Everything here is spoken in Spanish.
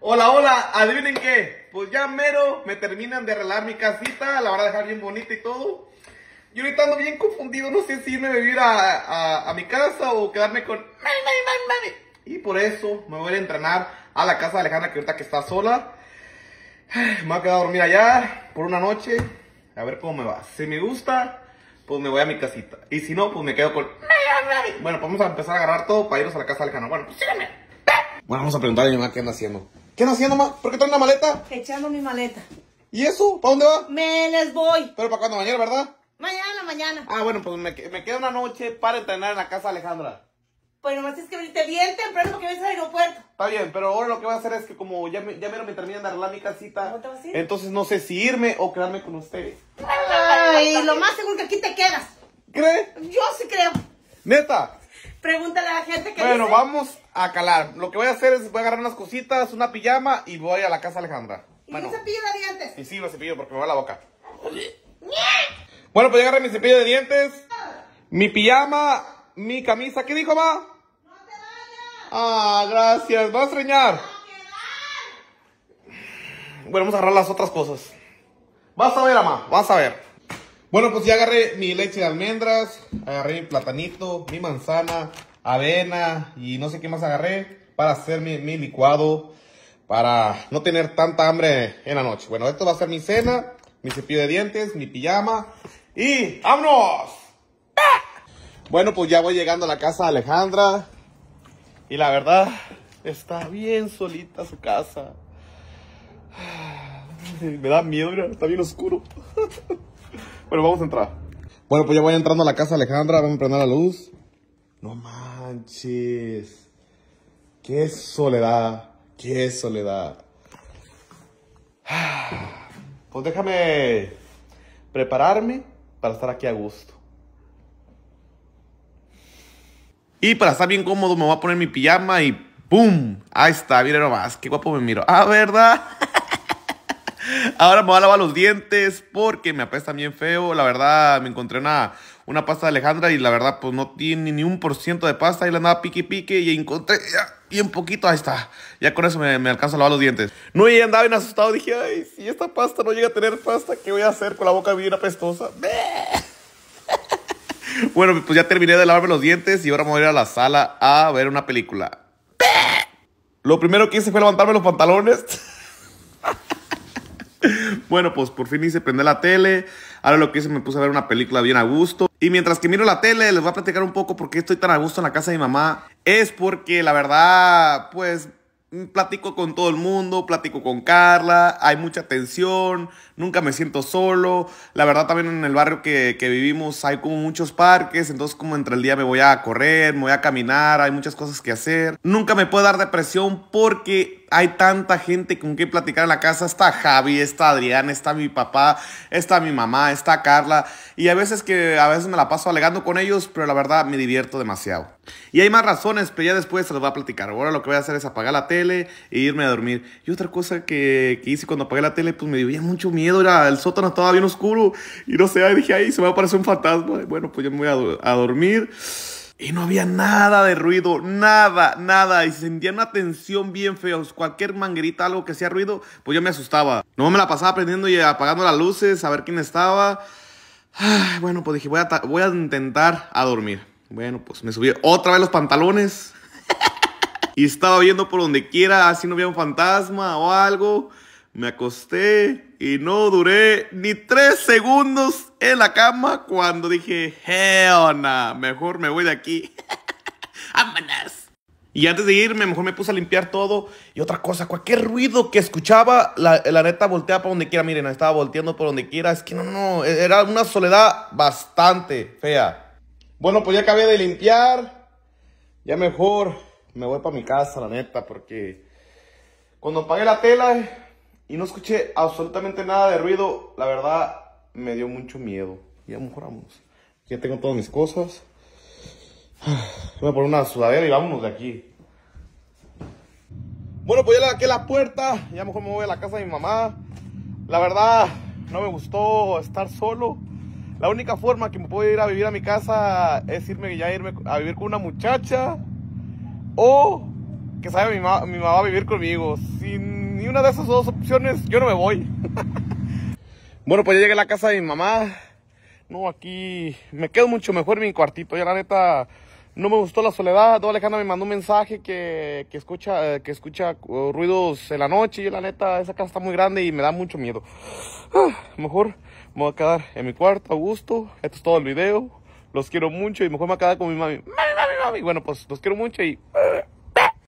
Hola, hola, adivinen qué. Pues ya mero me terminan de arreglar mi casita, la van a dejar bien bonita y todo. Yo ahorita ando bien confundido, no sé si irme a vivir a, mi casa o quedarme con... Y por eso me voy a entrenar a la casa de Alejandra que ahorita que está sola. Me voy a quedar a dormir allá por una noche. A ver cómo me va. Si me gusta, pues me voy a mi casita. Y si no, pues me quedo con... Bueno, pues vamos a empezar a agarrar todo para irnos a la casa de Alejandra. Bueno, pues síganme. Bueno, vamos a preguntarle a mi mamá qué anda haciendo. ¿Qué no haciendo, más? ¿Por qué traes una maleta? Echando mi maleta. ¿Y eso? ¿Para dónde va? Me les voy. Pero para cuándo? mañana, ¿verdad? Mañana, mañana. Ah, bueno, pues me, queda una noche para entrenar en la casa de Alejandra. Pues nomás tienes que venirte bien temprano porque vienes al aeropuerto. Está bien, pero ahora lo que voy a hacer es que como ya, me, ya mero me terminan de arreglar mi casita. ¿Cómo te vas a ir? Entonces no sé si irme o quedarme con ustedes. Ay, lo más seguro que aquí te quedas. ¿Cree? Yo sí creo. ¿Neta? Pregúntale a la gente que Bueno, vamos a calar. Lo que voy a hacer es voy a agarrar unas cositas, una pijama y voy a la casa Alejandra. ¿Y mi cepillo de dientes? Sí, sí, cepillo porque me va la boca. Bueno, pues ya agarré mi cepillo de dientes, ah. mi pijama, mi camisa. ¿Qué dijo, va No te vayas. Ah, gracias. Va a extrañar. Bueno, vamos a agarrar las otras cosas. Vas a ver, mamá, Vas a ver. Bueno, pues ya agarré mi leche de almendras, agarré mi platanito, mi manzana, avena y no sé qué más agarré para hacer mi, mi licuado para no tener tanta hambre en la noche. Bueno, esto va a ser mi cena, mi cepillo de dientes, mi pijama y ¡vámonos! ¡Ah! Bueno, pues ya voy llegando a la casa de Alejandra y la verdad está bien solita su casa. Me da miedo, está bien oscuro. bueno, vamos a entrar. Bueno, pues ya voy entrando a la casa de Alejandra, vamos a prender la luz. No más manches. Qué soledad. Qué soledad. Pues déjame prepararme para estar aquí a gusto. Y para estar bien cómodo me voy a poner mi pijama y ¡pum! Ahí está, miren nomás, qué guapo me miro. Ah, ¿verdad? Ahora me voy a lavar los dientes porque me apesta bien feo. La verdad, me encontré una, una pasta de Alejandra y la verdad, pues no tiene ni un por ciento de pasta y la andaba pique pique y encontré y un poquito, ahí está. Ya con eso me, me alcanza a lavar los dientes. No, y andaba bien asustado, dije, ay, si esta pasta no llega a tener pasta, ¿qué voy a hacer con la boca bien apestosa? bueno, pues ya terminé de lavarme los dientes y ahora me voy a ir a la sala a ver una película. Lo primero que hice fue levantarme los pantalones. Bueno, pues por fin hice prender la tele. Ahora lo que hice me puse a ver una película bien a gusto. Y mientras que miro la tele, les voy a platicar un poco por qué estoy tan a gusto en la casa de mi mamá. Es porque la verdad, pues platico con todo el mundo, platico con Carla, hay mucha tensión, nunca me siento solo. La verdad también en el barrio que, que, vivimos hay como muchos parques, entonces como entre el día me voy a correr, me voy a caminar, hay muchas cosas que hacer. Nunca me puedo dar depresión porque hay tanta gente con que platicar en la casa. Está Javi, está Adrián, está mi papá, está mi mamá, está Carla. Y a veces que a veces me la paso alegando con ellos, pero la verdad me divierto demasiado. Y hay más razones, pero ya después se los voy a platicar. Ahora lo que voy a hacer es apagar la tele e irme a dormir. Y otra cosa que, que hice cuando apagué la tele, pues me dio mucho miedo. Era, el sótano estaba bien oscuro y no sé, dije ahí se me va a aparecer un fantasma. Bueno, pues yo me voy a dormir. Y no había nada de ruido, nada, nada. Y sentía una tensión bien fea. Cualquier manguerita, algo que hacía ruido, pues yo me asustaba. No me la pasaba prendiendo y apagando las luces, a ver quién estaba. bueno, pues dije, voy a, voy a intentar a dormir. Bueno, pues me subí otra vez los pantalones. y estaba viendo por donde quiera, así no había un fantasma o algo. Me acosté y no duré ni tres segundos en la cama cuando dije, hell mejor me voy de aquí. ¡Vámonos! Y antes de irme, mejor me puse a limpiar todo. Y otra cosa, cualquier ruido que escuchaba, la, neta volteaba para donde quiera. Miren, estaba volteando por donde quiera. Es que no, no, e, era una soledad bastante fea. Bueno, pues ya acabé de limpiar. Ya mejor me voy para mi casa, la neta, porque cuando apagué la tela y no escuché absolutamente nada de ruido, la verdad me dio mucho miedo. Ya mejoramos. Ya tengo todas mis cosas. Voy a poner una sudadera y vámonos de aquí. Bueno, pues ya le la puerta. Ya mejor me voy a la casa de mi mamá. La verdad, no me gustó estar solo. La única forma que me puedo ir a vivir a mi casa es irme ya irme a vivir con una muchacha. O que salga mi, mi mamá a vivir conmigo. Sin ni una de esas dos opciones, yo no me voy. Bueno, pues ya llegué a la casa de mi mamá. No, aquí me quedo mucho mejor en mi cuartito. Ya la neta, no me gustó la soledad. do me mandó un mensaje que, escucha, que escucha eh, uh, ruidos en la noche. Y la neta, esa casa está muy grande y me da mucho miedo. Ah, mejor me voy a quedar en mi cuarto a gusto. Esto es todo el video. Los quiero mucho y mejor me voy a quedar con mi mami. Mami, mami, mami. Bueno, pues los quiero mucho y... Ah.